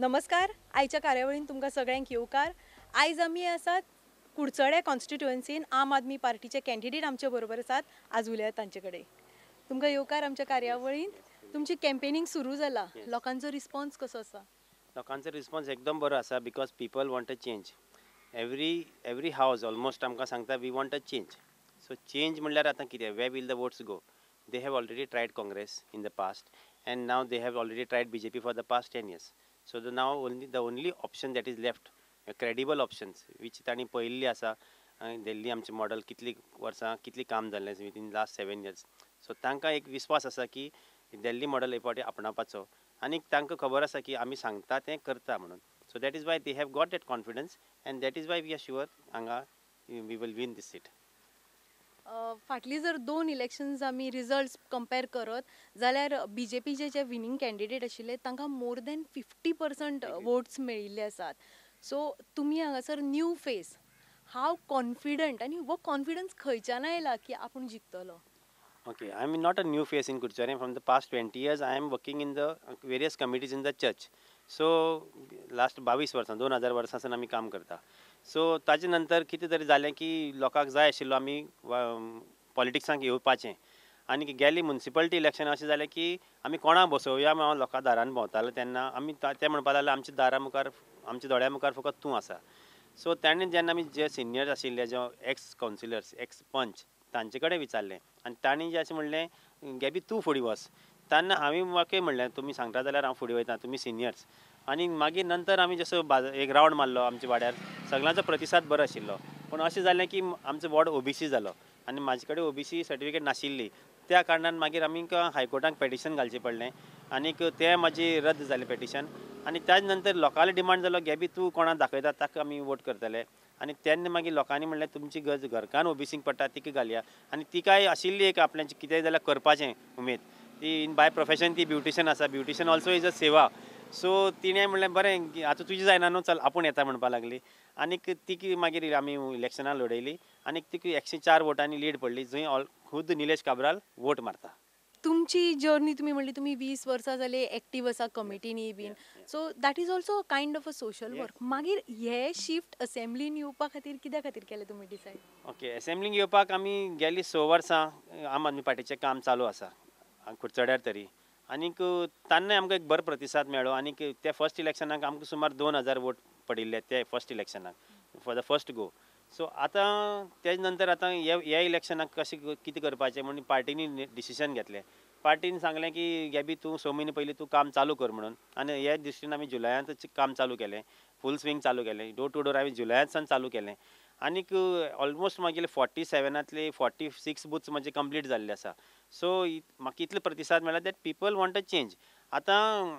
नमस्कार आयच्या कार्यावळीन तुमकां सगळ्यांक येवकार आयज आमी आसात कुडचड्या कॉन्स्टिट्युएन्सीन आम आदमी पार्टीचे कॅन्डिडेट आमचे बरोबर आसात आज उलयात तांचे कडेन तुमकां येवकार आमच्या कार्यावळीन तुमची कॅम्पेनिंग सुरू जाला लोकांचो रिस्पॉन्स कसो आसा लोकांचो रिस्पॉन्स एकदम बरो आसा because people want a change every every house almost आमकां सांगता we want a change so change म्हणल्यार आतां कितें where will the votes go they have already tried Congress in the past and now they have already tried B J P for the past ten years so the now only the only option that is left credible options which तांणी पळयल्ली आसा दिल्ली आमचे model कितली वर्सां कितली काम जाल्लें in last seven years so तांकां एक विश्वास आसा की दिल्ली मॉडल हे फावटी आपणावपाचो आनी तांकां खबर आसा की आमी सांगता तें करता म्हणून so that is why they have got that confidence and that is why we are sure हांगा we will win this seat फाटलीं जर दोन इलेक्शन आम्ही रिजल्ट्स कंपेर करत जाल्यार बी जे पीचे जे विनींग कॅन्डिडेट आशिले तांकां more than fifty percent votes मेळिल्ले आसात सो तुम्ही हांगासर न्यू फेस हाव कॉन्फिडंट आनी हो कॉन्फिडन्स खंयच्यान आयला की आपूण okay I am not a new face in Kuchari. From the past 20 years I am working in the various committees in the church so last 22 वर्सां, 2000 वर्सांसून आमी काम करता सो ताचे नंतर कितें तरी जालें की लोकांक जाय आशिल्लो आमी पॉलिटिक्सांक येवपाचें आनी गेली मुन्सिपाल्टी इलेक्शन अशें जालें की आमी कोणा बसोवया हांव लोकां दारान भोंवतालो तेन्ना आमी ते म्हणपाक लागले आमच्या दारा मुखार आमच्या दोळ्या मुखार फकत तूं आसा सो तांणी जेन्ना आमी जे सिनियर्स आशिल्ले जे एक्स कावन्सिलर्स एक्स पंच तांचे कडेन विचारलें आनी तांणी जें अशें म्हणलें गेबी तूं फुडें वच त्यांना हांवें वाक्य म्हणलें तुम्ही सांगता जाल्यार हांव फुडें वयता तुमी सिनियर्स आणि मागीर नंतर आम्ही जसं बाजार एक राऊंड मारलो आमच्या वाड्यार सगळ्यांचो प्रतिसाद बरो आशिल्लो पण अशें जालें की आमचो वॉर्ड ओबीसी जालो आणि म्हाजे ओबीसी सर्टिफिकेट नाशिल्ली त्या कारणान मागीर आम्ही हायकोर्टाक पेटिशन घालचें पडलें आनीक तें म्हाजी रद्द जालें पेटिशन आनी त्याच नंतर लोकांलो डिमांड जालो गॅबी तूं कोणाक दाखयता ताका आमी वोट करतले आनी तेन्ना मागीर लोकांनी म्हणलें तुमची गरज घरकान ओबीसीक पडटा तिका घालया आनी तिकाय आशिल्ली एक आपल्याचें किती जाल्यार करपाचें उमेद ती इन बाय प्रोफेशन ती ब्युटिशन असा ब्युटिशन ऑल्सो इज अ सेवा सो तिणें म्हणलें बरें आता आतां जायना न्हू चल आपूण येता म्हणपाक लागली आनीक तिकी मागीर आमी लढली लढयली आनीक की एकशे चार वोटांनी लीड पडली जंय ऑल खुद निलेश काब्राल वोट मारता तुमची जर्नी तुम्ही म्हणली तुम्ही वीस वर्सां झाले एक्टीव आसा कमिटीनी been so that is also kind of a social work मागीर हे शिफ्ट असेंब्लीन येवपा खातीर कित्या खातीर केले तुमी डिसायड ओके असेंब्लीन येवपाक आमी गेली स वर्सां आम आदमी पार्टीचें काम चालू आसा कुडचड्यार तरी आनीक तान्नाय आमकां एक बरो प्रतिसाद मेळ्ळो आनीक त्या फर्स्ट इलेक्शनाक आमकां सुमार दोन हजार वोट पडिल्ले ते फर्स्ट इलेक्शनाक for the first go so आतां तेज नंतर आतां हे ह्या इलेक्शनाक कशें कितें करपाचें म्हणून पार्टीनी डिसिशन घेतलें पार्टीन सांगलें की बी तूं स म्हयने पयलीं तूं काम चालू कर म्हणून आनी हे दृश्टीन आमी जुलयांत काम चालू केलें फूल स्विंग चालू केलें डोर टू डोर हांवें जुलयांत चालू केलें आणि ऑलमोस्ट म्हागेले फोर्टी सेवनातले फोर्टी सिक्स बुथ्स म्हणजे कंप्लीट जाल्ले असा सो म्हाका इतलो प्रतिसाद मेळ्ळा that people want a change आतां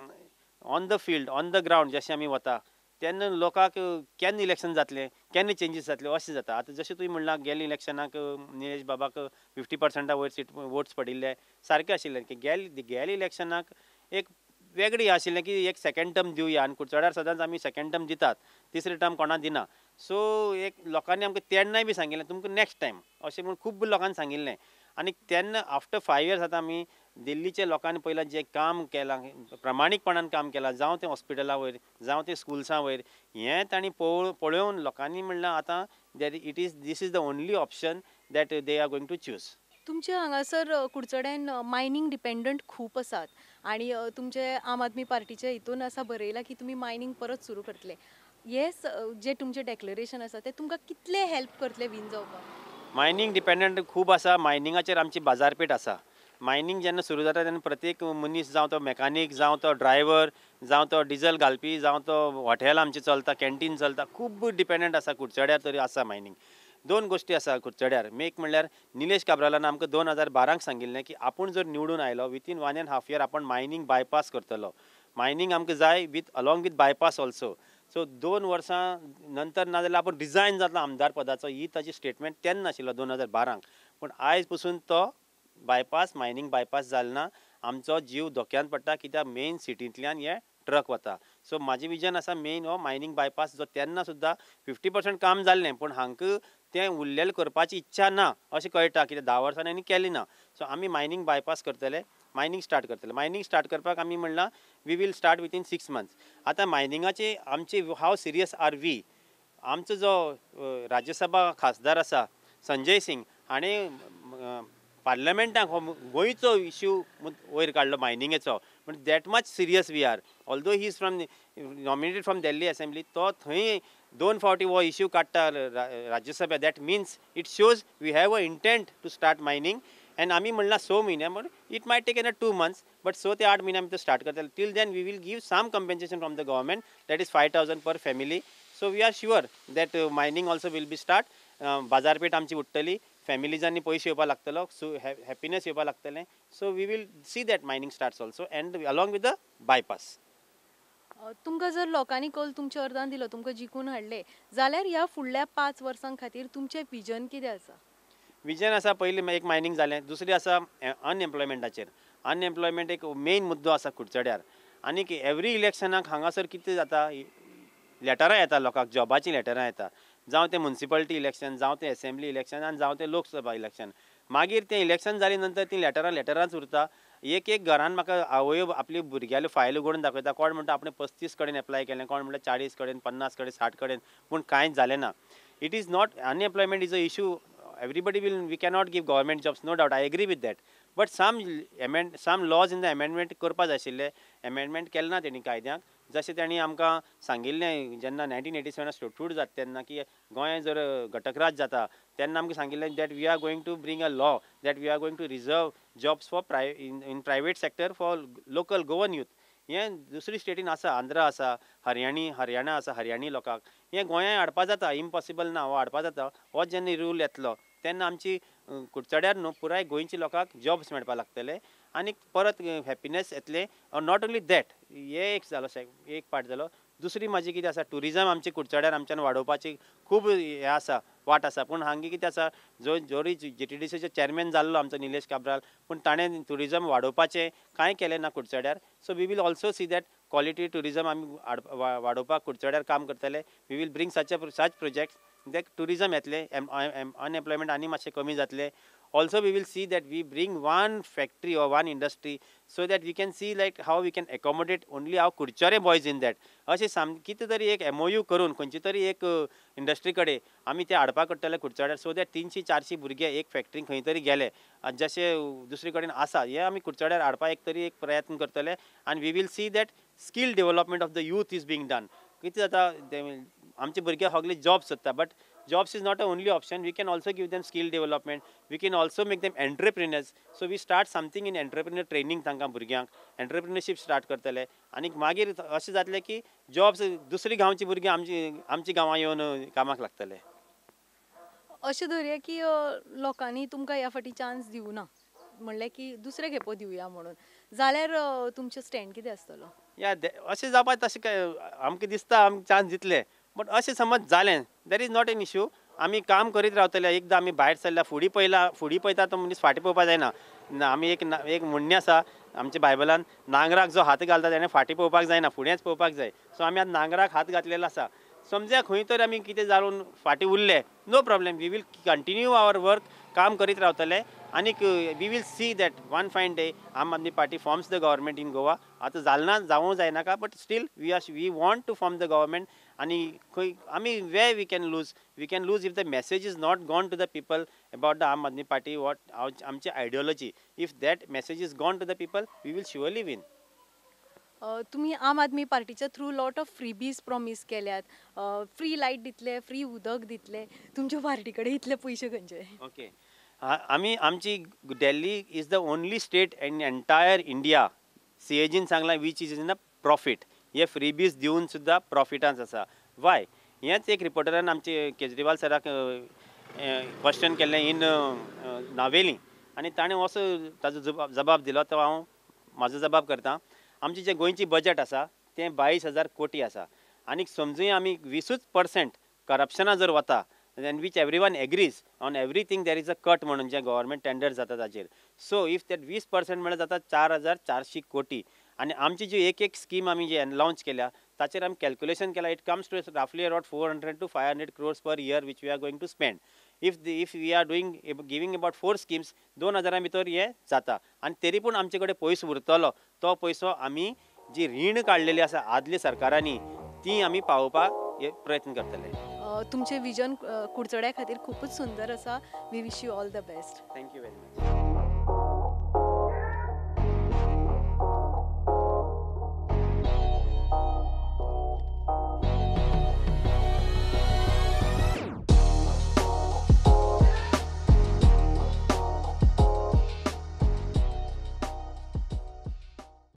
on the field on the ground जशें आमी वता तेन्ना लोकांक केन्ना इलेक्शन जातलें केन्ना चेंजीस जातले अशें जाता आतां जशें तुवें म्हणलां गेले इलेक्शनाक निलेश बाबाक फिफ्टी पर्संटा वयर सीट वोट्स पडिल्ले सारकें आशिल्लें की गेले गेले इलेक्शनाक एक वेगळी आशिल्लें की एक सेकेंड टर्म दिवया आनी कुडचड्यार सदांच आमी सेकंड टर्म दितात तिसरी टर्म कोणा दिना सो एक लोकांनी आमकां तेन्नाय बी सांगिल्लें तुमकां नेक्स्ट टायम अशें म्हणून खूब लोकांनी सांगिल्लें आनी तेन्ना आफ्टर फायव इयर्स आतां आमी दिल्लीच्या लोकांनी पयलां जें काम केलां प्रमाणीकपणान काम केलां जावं तें हॉस्पिटला वयर जावं तें स्कुल्सां वयर हें तांणी पळोवन लोकांनी म्हणलां आतां that it is this is the only option that they are going to choose तुमच्या हांगासर कुडचड्यान मायनींग डिपेंडंट खूब आसात आणि तुमचे आम आदमी पार्टीचे हितून असा बरयला की तुम्ही मायनिंग परत सुरू करतले येस जे तुमचे डेक्लरेशन आसा ते तुमकां कितले हेल्प करतले विन जावपाक मायनींग डिपेंडंट खूप असा मायनिंगाचेर आमची बाजारपेठ असा मायनिंग जेन्ना सुरू जाता तेन्ना प्रत्येक मनीस जावं तो मॅकानीक जावं तो ड्रायव्हर जावं तो डिझल घालपी जावं तो हॉटेल आमचे चलता कॅन्टीन चलता खूब डिपेंडंट असा कुडचड्यार तरी असा मायनिंग दोन गोष्टी आसा मी मेक म्हणल्यार निलेश काब्रालान आमकां दोन हजार बारांक सांगिल्लें की आपूण जर निवडून आयलो in one and half year आपण मायनींग बायपास करतलो मायनींग आमकां जाय with along with bypass also so दोन वर्सां नंतर नाजाल्यार आपूण रिजायन जातलो आमदार पदाचो ही ताची स्टेटमेंट तेन्ना आशिल्लो दोन हजार बारांक पूण आयज पसून तो बायपास मायनींग बायपास जालना आमचो जीव धोक्यान पडटा कित्याक मेन सिटींतल्यान हे ट्रक वता सो म्हाजें विजन आसा मेन हो मायनींग बायपास जो तेन्ना सुद्धा फिफ्टी पर्संट काम जाल्लें पूण हांक ते उरलेलें करपाची इच्छा ना अशें कळटा कित्याक धा वर्सांनी आनी केली ना सो आमी मायनींग बायपास करतले मायनींग स्टार्ट करतले मायनींग स्टार्ट करपाक आमी म्हणलां we will start within six months आतां मायनिंगाचे आमचे हाव सिरियस आर वी आमचो जो राज्यसभा खासदार आसा संजय सिंग हाणें पार्लमेंटाक हो गोंयचो इश्यू वयर काडलो मायनिंगेचो पण that much serious we are although he is from nominated from Delhi assembly तो थंय दोन फावटी हो इश्यू काडटा Rajya Sabha that means it shows we have a intent to start mining and आम्ही म्हणला स म्हयने but it may take an a two months but स ते आठ म्हयने आमी स्टार्ट करता till then we will give some compensation from the government that is five thousand per family so we are sure that mining also will be start बाजारपेठ आमची उडटली फॅमिलीजांनी पैसे येवपा लागतलो सो हॅपीनेस येवपा लागतलें so we will see that mining starts also and along with the bypass तुमकां जर लोकांनी कॉल तुमच्या अर्दान दिलो तुमकां जिखून हाडले जाल्यार ह्या फुडल्या पांच वर्सां खातीर तुमचें विजन कितें आसा विजन आसा पयलीं एक मायनींग जालें दुसरी आसा अनएम्प्लॉयमेंटाचेर अनएम्प्लॉयमेंट एक मेन मुद्दो आसा कुडचड्यार आनीक एवरी इलेक्शनाक हांगासर कितें जाता लेटरां येता लोकांक जॉबाचीं लेटरां येता जावं तें म्युन्सिपाल्टी इलेक्शन जावं ते असेंब्ली इलेक्शन आनी जावं ते लोकसभा इलेक्शन मागीर तें इलेक्शन जालें नंतर तीं लेटरां लेटरांच उरता एक एक घरान म्हाका आवयो आपली भुरग्याल्यो फायल उगडून दाखयता कोण म्हणटा आपणें पस्तीस कडेन एप्लाय केलें कोण म्हणटा चाळीस कडेन पन्नास कडेन साठ कडेन पूण कांयच जालें ना it is not unemployment is a issue everybody will we cannot give government jobs no doubt I agree with that but some amend some laws in the amendment करपा जाय आशिल्ले एमेंडमेंट केलें ना तेणी कायद्याक जसे त्यांनी आमकां सांगिल्लें जेन्ना नायन्टीन एटी सेव्हन स्टोटूट जाता तेन्ना की गोंय जर घटकराज जाता तेन्ना आमकां सांगिल्लें that we are going to bring a law that we are going to reserve jobs for pri in private sector for local Goan youth हें दुसरी स्टेटीन आसा आंध्रा आसा हरयाणी हरयाणा आसा हरयाणी लोकांक हें गोंयां हाडपा जाता इम्पॉसिबल ना हो हाडपा जाता हो जेन्ना रूल येतलो तेन्ना आमची कुडचड्यार न्हू पुराय गोंयच्या लोकांक जॉब्स मेळपाक लागतले आणि परत happiness or not only that हे एक जालो एक पार्ट झालं दुसरी माझी कितें असा ट्युरिजम आमच्या कुडचड्यार आमच्यान वाडोवपाची खूप हे असा वाट असा पण हांगे किती असा जो जोरी जी टी डी सीचे चॅरमॅन जाल्लो आमचो निलेश काब्राल पण ताणें ट्युरिजम वाडोवपाचें कांय केलें ना कुडचड्यार so we will also see that quality tourism आमी वाडोवपाक कुडचड्यार काम करतले we will bring such such project देख टुरिजम येतले अनएम्प्लॉयमेंट आनी मातशें कमी जातले also we will see that we bring one factory or one industry so that we can see like how we can accommodate only हाव Curchorem boys in that असे साम कितें तरी एक एम यू करून खंयची तरी एक इंडस्ट्री कडेन आमी ते हाडपाक करतले कुडचड्यार सो दॅट तिनशी चारशी भुरगे एक फॅक्टरी खंय तरी गेले जसे दुसरे कडेन आसा हे आमी कुडचड्यार हाडपाक एक तरी एक प्रयत्न करतले आनी we will see that skill development of the youth is being done कितें जाता आमचे भुरगे सगळे जॉब सोदता but jobs is not a only option we can also give them skill development we can also make them entrepreneurs so we start something in entrepreneur training तांकां भुरग्यांक एंटरप्रिनरशीप start करतले आनी मागीर अशें जातलें की जॉब्स दुसरी गांवची भुरगीं आमची आमची गांवां येवन कामाक लागतले अशें धरया की लोकांनी तुमकां ह्या फाटी चान्स ना म्हणलें की दुसरे खेपो दिवया म्हणून जाल्यार तुमचें स्टँड कितें आसतलो या अशें जावपा तशें काय आमकां दिसता आमकां चान्स दितले बट असे समज झाले there is not an issue आम्ही काम करीत रावतले एकदा आम्ही बाहेर सरल्या फुडी पहिला फुडी पळयता तो मनीस फाटी पळोवपाक जायना ना एक ना एक म्हणणें आसा आमच्या बायबलान नांगराक जो हात घालता त्याने फाटी पळोवपाक जायना फुडेंच पळोवपाक जाय सो आमी आतां नांगराक हात घातलेलो आसा समजा खंय तरी आमी कितें फाटीं उरले no problem we will continue our work काम करीत रावतले आणि we will see that one fine day Aam Aadmi Party forms the government in Goa आता जालना जावंक जायनाका but still we are we want to form the government आणि खंय way we can lose we can lose if the message is not gone to the people about the Aam Aadmi Party what आमची ideology if that message is gone to the people we will surely win तुम्ही आम आदमी पार्टीच्या through lot of freebies promise केल्यात free light दितले free उदक दितले तुमच्या पार्टीकडे इतले पैसे खंयचे ओके आम्ही आमची Delhi is the only state in entire India सीएजीन सांगला which is in a profit हे फ्रीबीज दिवन सुद्धा प्रॉफिटात आसा वाय हेच एक रिपोर्टरान आमचे केजरीवाल सराक क्वेश्चन केले इन नावेली आणि ताणें असो ताजो जबाब दिला तो हांव म्हाजो जबाब करतां आमचे जे गोंयची बजेट आसा तें बावीस हजार कोटी आसा आनीक समजूय आमी वीसूच पर्सेंट करप्शना जर वता then which everyone agrees on everything there is a cut म्हणून जे गव्हर्मेंट टेंडर जाता ताचेर सो इफ दॅट वीस पर्सेंट म्हळ्यार जाता चार हजार चारशी कोटी आनी आमची जी एक एक स्कीम आमी जी लॉंच केल्या ताचेर आमी कॅल्क्युलेशन केलां इट कम्स टू राफली about four hundred to five hundred crores per year which we are going to spend if if we are doing giving about four schemes दोन हजारां भितर हे जाता आनी तरी पूण आमचे कडेन पयसो उरतलो तो पयसो आमी जी रीण काडलेली आसा आदल्या सरकारांनी ती आमी पावोवपाक प्रयत्न करतले तुमचे विजन कुडचड्या खातीर खूपच सुंदर आसा we wish you all the best thank you very much